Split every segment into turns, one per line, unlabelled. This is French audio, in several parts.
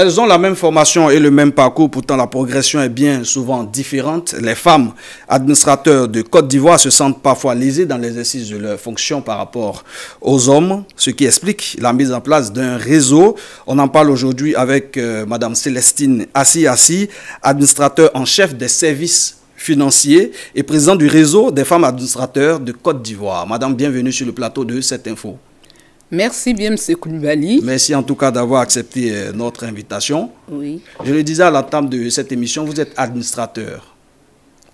Elles ont la même formation et le même parcours, pourtant la progression est bien souvent différente. Les femmes administrateurs de Côte d'Ivoire se sentent parfois lésées dans l'exercice de leurs fonctions par rapport aux hommes, ce qui explique la mise en place d'un réseau. On en parle aujourd'hui avec Mme euh, Madame Célestine Assi-Assi, administrateur en chef des services financiers et président du réseau des femmes administrateurs de Côte d'Ivoire. Madame, bienvenue sur le plateau de cette info.
Merci bien, M. Koulibaly. Merci en tout cas d'avoir
accepté euh, notre invitation. Oui. Je le disais à la de cette émission, vous êtes administrateur.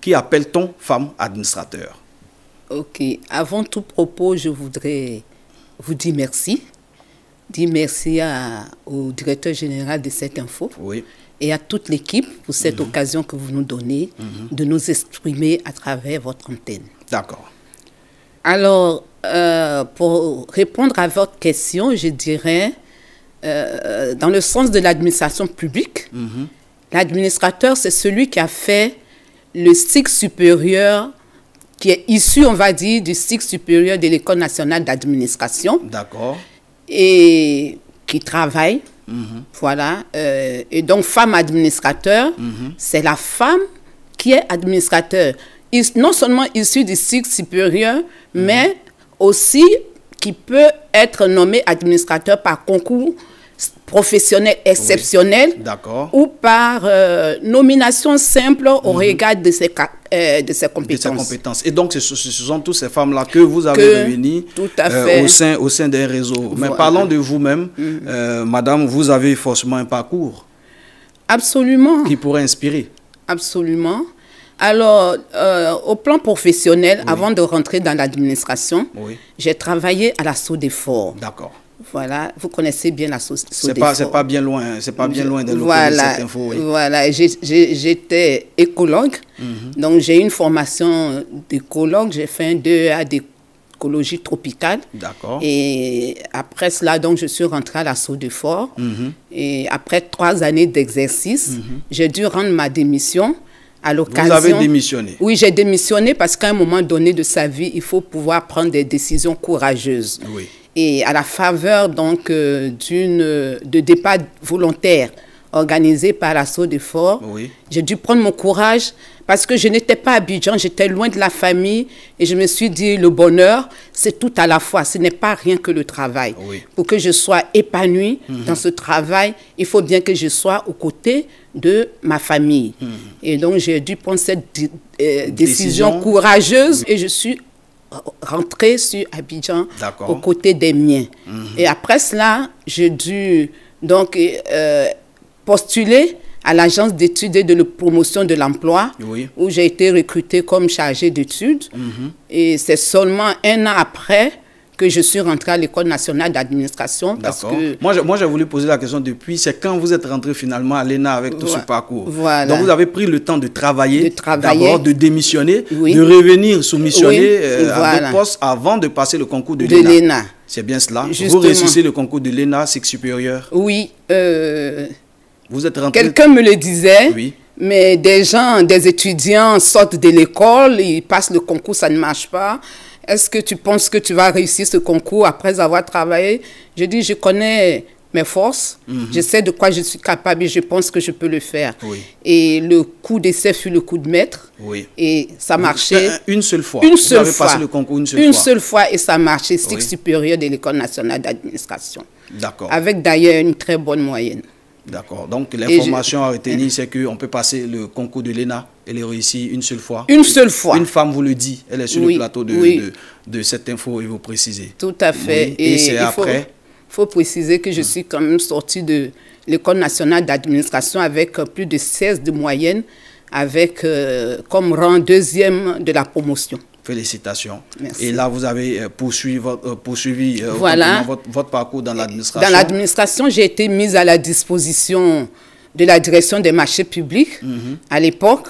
Qui appelle-t-on femme administrateur
Ok. Avant tout propos, je voudrais vous dire merci. dis merci au directeur général de cette info. Oui. Et à toute l'équipe pour cette mhm. occasion que vous nous donnez mhm. de nous exprimer à travers votre antenne. D'accord. Alors, euh, pour répondre à votre question, je dirais, euh, dans le sens de l'administration publique, mhm. l'administrateur, c'est celui qui a fait le cycle supérieur, qui est issu, on va dire, du cycle supérieur de l'École nationale d'administration. D'accord. Et qui travaille. Mhm. Voilà. Euh, et donc, femme administrateur, mhm. c'est la femme qui est administrateur. non seulement issue du cycle supérieur, mais aussi qui peut être nommé administrateur par concours professionnel exceptionnel ou par euh, nomination simple au mhm. regard euh, de ses, de ses, compétences.
Et donc, ce, sont toutes ces femmes-là que vous avez réunies
euh, au sein,
au sein d'un réseau. Mais parlons de vous-même. Mhm. Madame, vous avez forcément un parcours. Absolument. Qui pourrait inspirer.
Absolument. Alors, euh, au plan professionnel, avant de rentrer dans l'administration, j'ai travaillé à l'assaut des forts. D'accord. Voilà, vous connaissez bien la des C'est pas, pas bien
loin, c'est pas bien loin de voilà, cette info.
Voilà, j'étais écologue, mhm. donc j'ai une formation d'écologue, j'ai fait un 2A d'écologie tropicale. D'accord. Et après cela, donc je suis rentrée à l'assaut des forts. Mhm. Et après trois années d'exercice, mhm. j'ai dû rendre ma démission vous avez
démissionné.
Oui, j'ai démissionné parce qu'à un moment donné de sa vie, il faut pouvoir prendre des décisions courageuses. Et à la faveur donc euh, d'une de départ volontaire organisé par l'assaut de forts, J'ai dû prendre mon courage parce que je n'étais pas à Abidjan, j'étais loin de la famille et je me suis dit le bonheur, c'est tout à la fois, ce n'est pas rien que le travail. Pour que je sois épanouie mhm. dans ce travail, il faut bien que je sois aux côtés de ma famille. Mhm. Et donc j'ai dû prendre cette euh, décision. courageuse et je suis rentrée sur Abidjan aux côtés des miens. Mhm. Et après cela, j'ai dû donc euh, postulé à l'agence d'études et de promotion de l'emploi, où j'ai été recrutée comme chargée d'études. Mhm. Et c'est seulement un an après que je suis rentrée à l'École nationale d'administration. parce
Moi, j'ai voulu poser la question depuis, c'est quand vous êtes rentrée finalement à l'ENA avec tout ce parcours. Voilà. Donc, vous avez pris le temps de travailler, d'abord de, démissionner, de revenir soumissionner euh, à votre poste avant de passer le concours de, l'ENA. C'est bien cela. Justement. Vous réussissez le concours de l'ENA, cycle supérieur.
Oui. Euh, êtes Quelqu'un me le disait. Mais des gens, des étudiants sortent de l'école, ils passent le concours, ça ne marche pas. Est-ce que tu penses que tu vas réussir ce concours après avoir travaillé Je dis, je connais mes forces, mhm. je sais de quoi je suis capable et je pense que je peux le faire. Et le coup d'essai fut le coup de maître. Et ça marchait. Euh, euh, une seule fois. Une seule fois. une seule fois. et ça marchait, cycle oui. supérieur de l'École nationale d'administration.
D'accord. Avec
d'ailleurs une très bonne moyenne.
D'accord. Donc l'information à retenir, c'est qu'on peut passer le concours de l'ENA. Elle est réussie une seule fois. Une seule fois. Une femme vous le dit. Elle est sur le plateau de, cette info et vous précisez. Tout à fait. Et, c'est après.
Il faut, préciser que je hum. suis quand même sortie de l'école nationale d'administration avec euh, plus de 16 de moyenne, avec euh, comme rang deuxième de la promotion. Félicitations. Et là, vous avez euh,
poursuivi, euh, euh, votre, parcours dans l'administration. Dans
l'administration, j'ai été mise à la disposition de la direction des marchés publics mhm. à l'époque,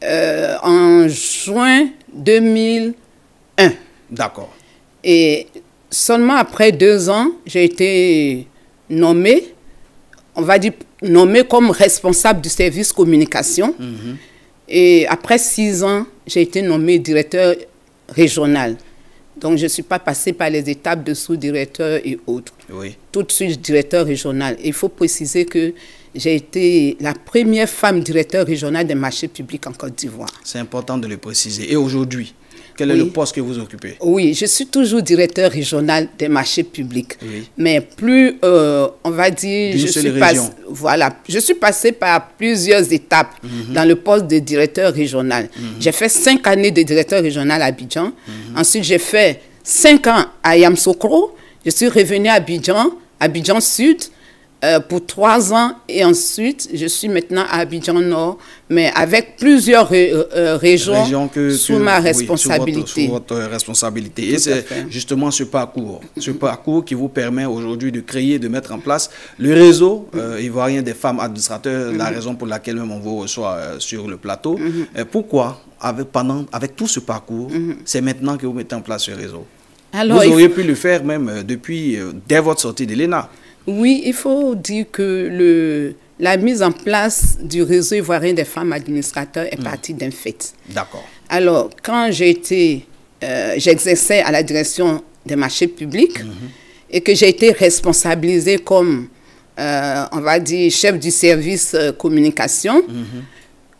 en juin 2001. D'accord. Et seulement après deux ans, j'ai été nommée, on va dire nommée comme responsable du service communication. Mhm. Et après six ans, j'ai été nommée directeur régional. Donc, je ne suis pas passée par les étapes de sous-directeur et autres. Oui. Tout de suite, directeur régional. Il faut préciser que j'ai été la première femme directeur régionale des marchés publics en Côte d'Ivoire.
C'est important de le préciser. Et aujourd'hui quel est le poste que vous occupez
Oui, je suis toujours directeur régional des marchés publics. Mais plus, euh, on va dire, je suis, pas, voilà, je suis passé par plusieurs étapes mhm. dans le poste de directeur régional. Mhm. J'ai fait cinq années de directeur régional à Abidjan. Mhm. Ensuite, j'ai fait cinq ans à Yamsokro. Je suis revenu à Abidjan, Abidjan Sud. Euh, pour trois ans et ensuite je suis maintenant à Abidjan Nord, mais avec plusieurs euh, euh, régions sous ma responsabilité. sous
votre, responsabilité. et c'est justement ce parcours, ce parcours qui vous permet aujourd'hui de créer, de mettre en place le réseau ivoirien des femmes administrateurs, la mhm. raison pour laquelle même on vous reçoit sur le plateau. Mhm. pourquoi, avec, pendant, avec tout ce parcours, mhm. c'est maintenant que vous mettez en place ce réseau
vous auriez pu
le faire même depuis, dès votre sortie de l'ENA.
Oui, il faut dire que le, la mise en place du réseau ivoirien des femmes administrateurs est mm. partie d'un fait. D'accord. Alors, quand j'étais, euh, j'exerçais à la direction des marchés publics mm-hmm. et que j'ai été responsabilisée comme, euh, on va dire, chef du service euh, communication, mm-hmm.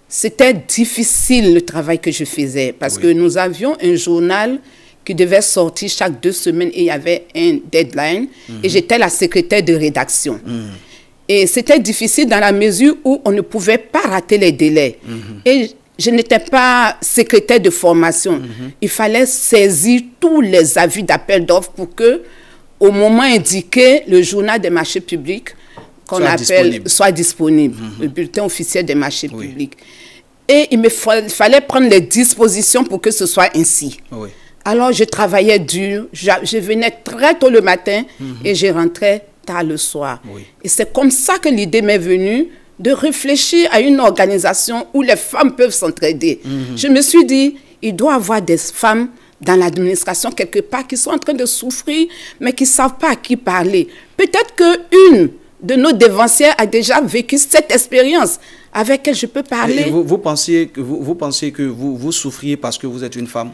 c'était difficile le travail que je faisais parce que nous avions un journal qui devait sortir chaque deux semaines et il y avait un deadline. Et mhm. j'étais la secrétaire de rédaction. Mhm. Et c'était difficile dans la mesure où on ne pouvait pas rater les délais. Mhm. Et je n'étais pas secrétaire de formation. Il fallait saisir tous les avis d'appel d'offres pour que, au moment indiqué, le journal des marchés publics, qu'on appelle, soit disponible, le bulletin officiel des marchés publics. Et il me fallait prendre les dispositions pour que ce soit ainsi. Oui. Alors je travaillais dur, je, venais très tôt le matin mhm. et je rentrais tard le soir. Et c'est comme ça que l'idée m'est venue de réfléchir à une organisation où les femmes peuvent s'entraider. Mhm. Je me suis dit, il doit y avoir des femmes dans l'administration quelque part qui sont en train de souffrir, mais qui ne savent pas à qui parler. Peut-être qu'une de nos dévancières a déjà vécu cette expérience avec elle je peux parler. vous, pensez que, vous souffriez parce que vous êtes une femme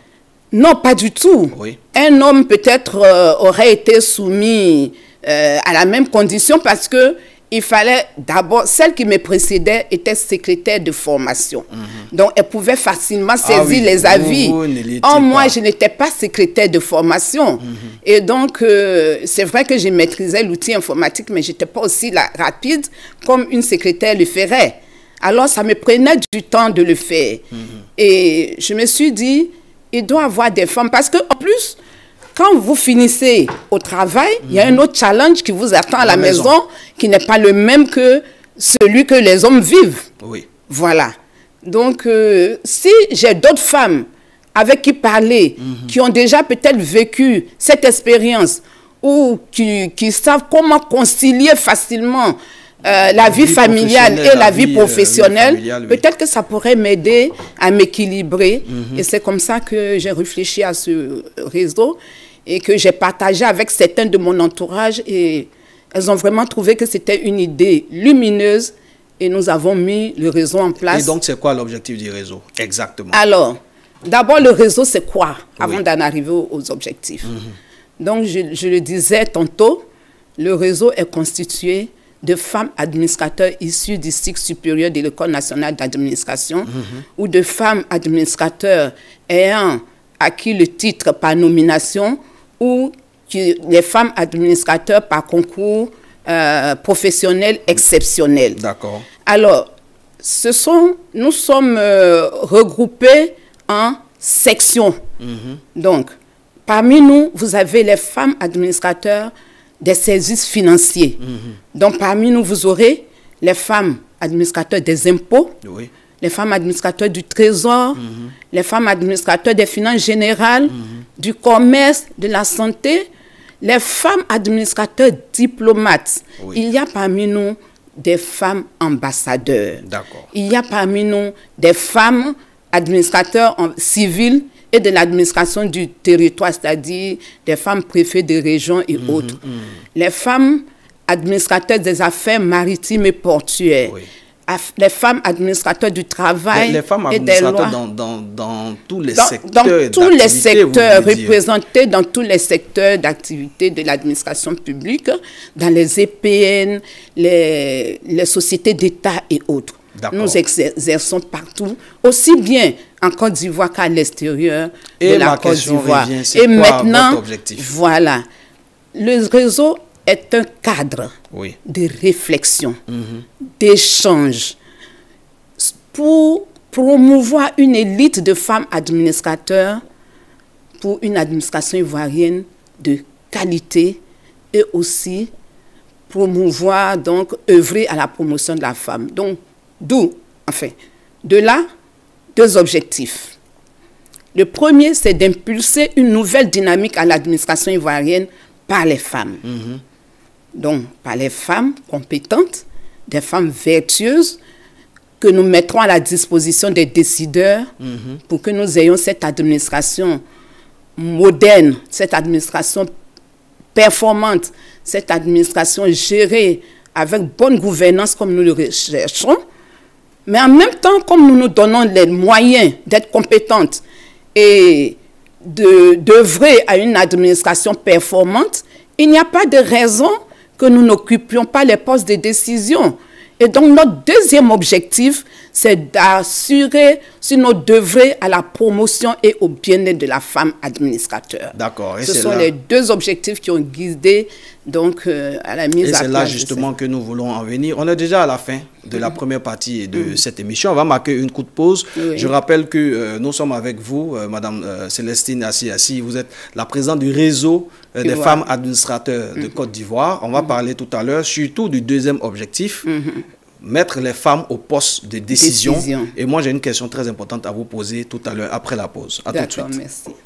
non, pas du tout. Un homme peut-être euh, aurait été soumis euh, à la même condition parce que il fallait d'abord, celle qui me précédait était secrétaire de formation. Mhm. Donc, elle pouvait facilement ah saisir les avis. en moi, je n'étais pas secrétaire de formation. Mhm. Et donc, euh, c'est vrai que je maîtrisais l'outil informatique, mais je n'étais pas aussi rapide comme une secrétaire le ferait. Alors, ça me prenait du temps de le faire. Mhm. Et je me suis dit, il doit avoir des femmes. Parce que en plus, quand vous finissez au travail, il y a un mhm. autre challenge qui vous attend à la, maison. qui n'est pas le même que celui que les hommes vivent. Oui. Voilà. Donc, euh, si j'ai d'autres femmes avec qui parler, mhm. qui ont déjà peut-être vécu cette expérience, ou qui savent comment concilier facilement euh, la vie, familiale et la, vie, euh, professionnelle, peut-être que ça pourrait m'aider à m'équilibrer. Mhm. Et c'est comme ça que j'ai réfléchi à ce réseau et que j'ai partagé avec certains de mon entourage. Et elles ont vraiment trouvé que c'était une idée lumineuse et nous avons mis le réseau en place. Et donc,
c'est quoi l'objectif du réseau exactement
Alors, d'abord, le réseau, c'est quoi avant d'en arriver aux objectifs mhm. Donc, je le disais tantôt, le réseau est constitué de femmes administrateurs issues du cycle supérieur de l'École nationale d'administration mhm. ou de femmes administrateurs ayant acquis le titre par nomination ou les femmes administrateurs par concours euh, professionnel exceptionnel. D'accord. Alors, nous sommes euh, regroupés en sections. Mhm. Donc, parmi nous, vous avez les femmes administrateurs, des services financiers. Mhm. Donc parmi nous, vous aurez les femmes administrateurs des impôts, les femmes administrateurs du trésor, mhm. les femmes administrateurs des finances générales, mhm. du commerce, de la santé, les femmes administrateurs diplomates. Il y a parmi nous des femmes ambassadeurs. Il y a parmi nous des femmes administrateurs civiles et de l'administration du territoire, c'est-à-dire des femmes préfets de régions et mhm, autres. Mhm. Les femmes administrateurs des affaires maritimes et portuaires. Les femmes administrateurs du travail. Les, femmes et des Dans,
dans, dans, tous les dans, secteurs. Dans tous les secteurs,
représentées dans tous les secteurs d'activité de l'administration publique, dans les EPN, les, les sociétés d'État et autres. Nous exerçons partout, aussi bien en Côte d'Ivoire qu'à l'extérieur de la Côte d'Ivoire. Et maintenant, voilà, le réseau est un cadre de réflexion, mhm. d'échange pour promouvoir une élite de femmes administrateurs pour une administration ivoirienne de qualité et aussi promouvoir, donc, œuvrer à la promotion de la femme. Donc, d'où, enfin, de là, deux objectifs. Le premier, c'est d'impulser une nouvelle dynamique à l'administration ivoirienne par les femmes. Mm-hmm. Donc, par les femmes compétentes, des femmes vertueuses que nous mettrons à la disposition des décideurs mm-hmm. pour que nous ayons cette administration moderne, cette administration performante, cette administration gérée avec bonne gouvernance comme nous le recherchons, mais en même temps, comme nous nous donnons les moyens d'être compétentes et d'œuvrer à une administration performante, il n'y a pas de raison que nous n'occupions pas les postes de décision. Et donc notre deuxième objectif, c'est d'assurer nos devrait à la promotion et au bien-être de la femme administrateur. D'accord. Ce sont les deux objectifs qui ont guidé donc euh, à la mise et C'est là justement
que nous voulons en venir. On est déjà à la fin de la mhm. première partie de mhm. cette émission. On va marquer une coup de pause. Je rappelle que euh, nous sommes avec vous, euh, Madame Célestine Assi-Assi. Vous êtes la présidente du réseau des femmes administrateurs de mhm. Côte d'Ivoire. On va parler tout à l'heure surtout du deuxième objectif mettre les femmes au poste de décision. Et moi, j'ai une question très importante à vous poser tout à l'heure après la pause. À tout de suite.
Merci.